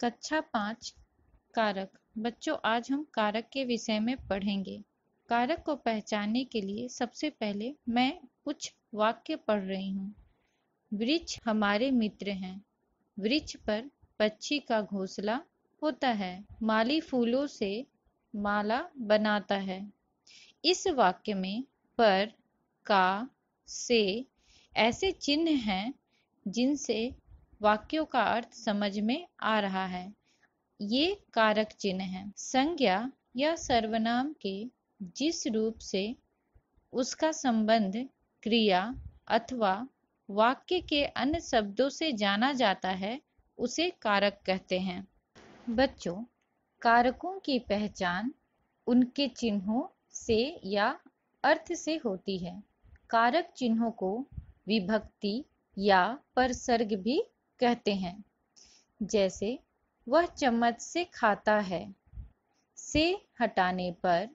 कक्षा पांच कारक बच्चों आज हम कारक के विषय में पढ़ेंगे कारक को पहचानने के लिए सबसे पहले मैं कुछ वाक्य पढ़ रही हूँ वृक्ष हमारे मित्र हैं वृक्ष पर पक्षी का घोंसला होता है माली फूलों से माला बनाता है इस वाक्य में पर का से ऐसे चिन्ह हैं जिनसे वाक्यों का अर्थ समझ में आ रहा है ये कारक चिन्ह है संज्ञा या सर्वनाम के जिस रूप से उसका संबंध क्रिया अथवा वाक्य के अन्य शब्दों से जाना जाता है उसे कारक कहते हैं बच्चों कारकों की पहचान उनके चिन्हों से या अर्थ से होती है कारक चिन्हों को विभक्ति या परसर्ग भी कहते हैं जैसे वह चम्मच से खाता है से हटाने पर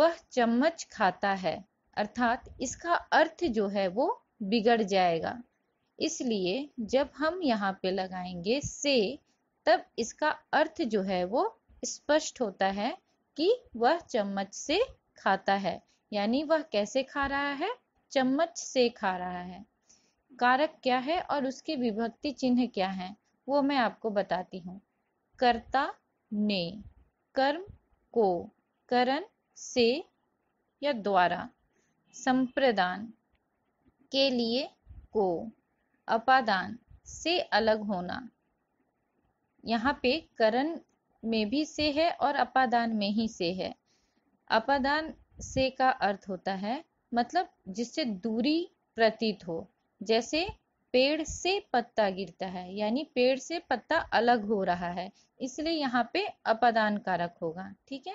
वह चम्मच खाता है अर्थात इसका अर्थ जो है वो बिगड़ जाएगा इसलिए जब हम यहाँ पे लगाएंगे से तब इसका अर्थ जो है वो स्पष्ट होता है कि वह चम्मच से खाता है यानी वह कैसे खा रहा है चम्मच से खा रहा है कारक क्या है और उसके विभक्ति चिन्ह क्या है वो मैं आपको बताती हूँ कर्ता ने कर्म को करण से या द्वारा संप्रदान के लिए को अपादान से अलग होना यहाँ पे करण में भी से है और अपादान में ही से है अपादान से का अर्थ होता है मतलब जिससे दूरी प्रतीत हो जैसे पेड़ से पत्ता गिरता है यानी पेड़ से पत्ता अलग हो रहा है इसलिए यहाँ पे अपदान कारक होगा ठीक है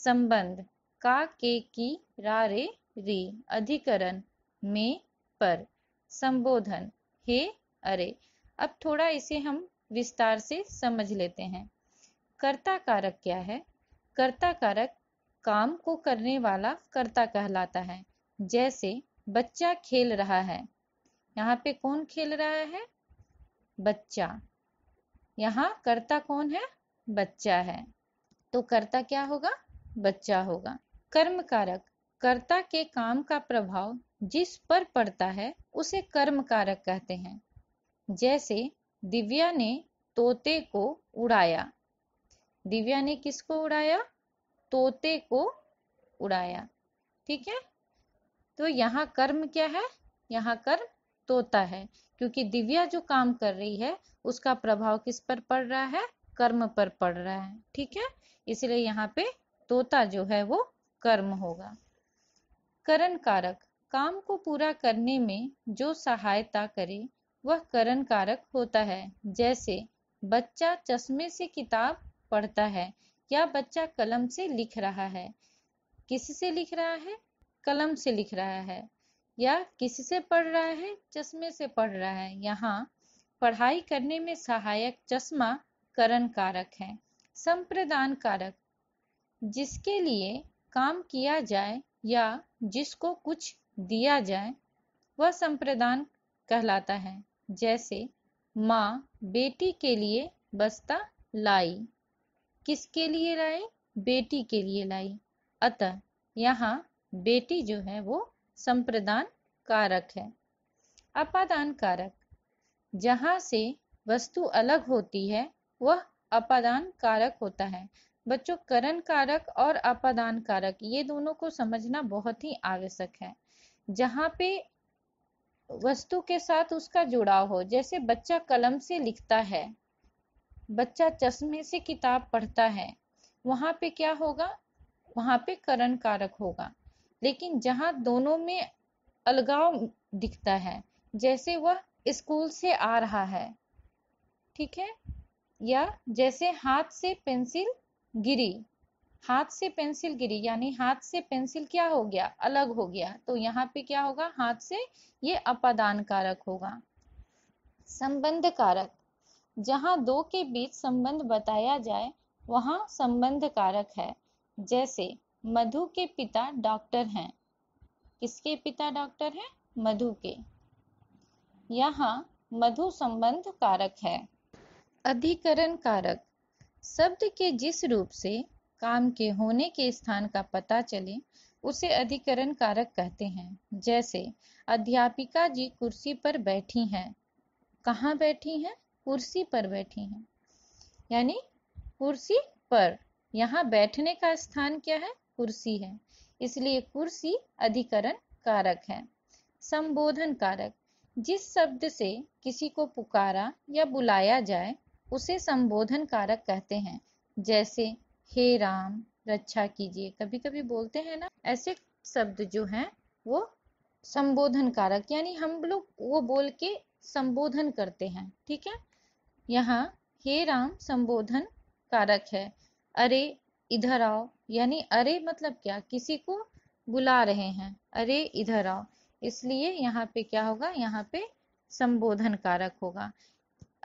संबंध का के की रा रे री अधिकरण में पर संबोधन हे अरे अब थोड़ा इसे हम विस्तार से समझ लेते हैं कर्ता कारक क्या है कर्ता कारक काम को करने वाला कर्ता कहलाता है जैसे बच्चा खेल रहा है यहाँ पे कौन खेल रहा है बच्चा यहाँ कर्ता कौन है बच्चा है तो कर्ता क्या होगा बच्चा होगा कर्म कारक कर्ता के काम का प्रभाव जिस पर पड़ता है उसे कर्म कारक कहते हैं जैसे दिव्या ने तोते को उड़ाया दिव्या ने किसको उड़ाया तोते को उड़ाया ठीक है तो यहाँ कर्म क्या है यहाँ कर्म तोता है क्योंकि दिव्या जो काम कर रही है उसका प्रभाव किस पर पड़ रहा है कर्म पर पड़ रहा है ठीक है इसलिए यहाँ पे तोता जो है वो कर्म होगा करण कारक काम को पूरा करने में जो सहायता करे वह करण कारक होता है जैसे बच्चा चश्मे से किताब पढ़ता है या बच्चा कलम से लिख रहा है किस से लिख रहा है कलम से लिख रहा है या किसी से पढ़ रहा है चश्मे से पढ़ रहा है यहाँ पढ़ाई करने में सहायक चश्मा करण कारक है संप्रदान कारक जिसके लिए काम किया जाए या जिसको कुछ दिया जाए वह संप्रदान कहलाता है जैसे माँ बेटी के लिए बस्ता लाई किसके लिए लाई बेटी के लिए लाई अतः यहाँ बेटी जो है वो संप्रदान कारक है अपादान कारक जहां से वस्तु अलग होती है वह अपादान कारक होता है बच्चों करण कारक और अपादान कारक ये दोनों को समझना बहुत ही आवश्यक है जहां पे वस्तु के साथ उसका जुड़ाव हो जैसे बच्चा कलम से लिखता है बच्चा चश्मे से किताब पढ़ता है वहां पे क्या होगा वहां पे करण कारक होगा लेकिन जहां दोनों में अलगाव दिखता है जैसे वह स्कूल से आ रहा है ठीक है या जैसे हाथ से पेंसिल गिरी हाथ से पेंसिल गिरी यानी हाथ से पेंसिल क्या हो गया अलग हो गया तो यहाँ पे क्या होगा हाथ से ये अपादान कारक होगा संबंध कारक जहाँ दो के बीच संबंध बताया जाए वहाँ संबंध कारक है जैसे मधु के पिता डॉक्टर हैं किसके पिता डॉक्टर हैं मधु के यहाँ मधु संबंध कारक है अधिकरण कारक शब्द के जिस रूप से काम के होने के स्थान का पता चले उसे अधिकरण कारक कहते हैं जैसे अध्यापिका जी कुर्सी पर बैठी हैं कहाँ बैठी हैं कुर्सी पर बैठी हैं यानी कुर्सी पर यहाँ बैठने का स्थान क्या है कुर्सी है इसलिए कुर्सी अधिकरण कारक है संबोधन कारक जिस शब्द से किसी को पुकारा या बुलाया जाए उसे संबोधन कारक कहते हैं जैसे हे राम रक्षा कीजिए कभी कभी बोलते हैं ना ऐसे शब्द जो हैं वो संबोधन कारक यानी हम लोग वो बोल के संबोधन करते हैं ठीक है यहाँ हे राम संबोधन कारक है अरे इधर आओ यानी अरे मतलब क्या किसी को बुला रहे हैं अरे इधर आओ इसलिए यहाँ पे क्या होगा यहाँ पे संबोधन कारक होगा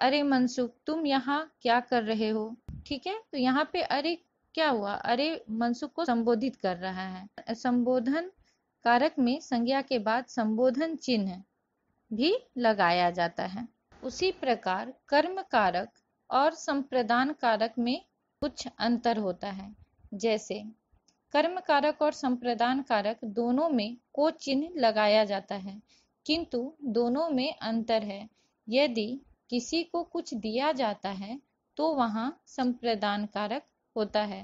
अरे मनसुख तुम यहाँ क्या कर रहे हो ठीक है तो यहाँ पे अरे क्या हुआ अरे मनसुख को संबोधित कर रहा है संबोधन कारक में संज्ञा के बाद संबोधन चिन्ह भी लगाया जाता है उसी प्रकार कर्म कारक और संप्रदान कारक में कुछ अंतर होता है जैसे कर्म कारक और संप्रदान कारक दोनों में को चिन्ह लगाया जाता है किंतु दोनों में अंतर है यदि किसी को कुछ दिया जाता है तो वहां संप्रदान कारक होता है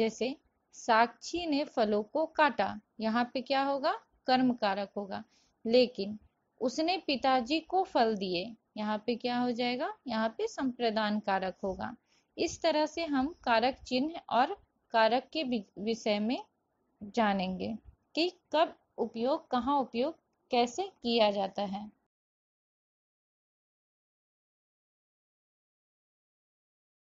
जैसे साक्षी ने फलों को काटा यहाँ पे क्या होगा कर्म कारक होगा लेकिन उसने पिताजी को फल दिए यहाँ पे क्या हो जाएगा यहाँ पे संप्रदान कारक होगा इस तरह से हम कारक चिन्ह और कारक के विषय में जानेंगे कि कब उपयोग कहाँ उपयोग कैसे किया जाता है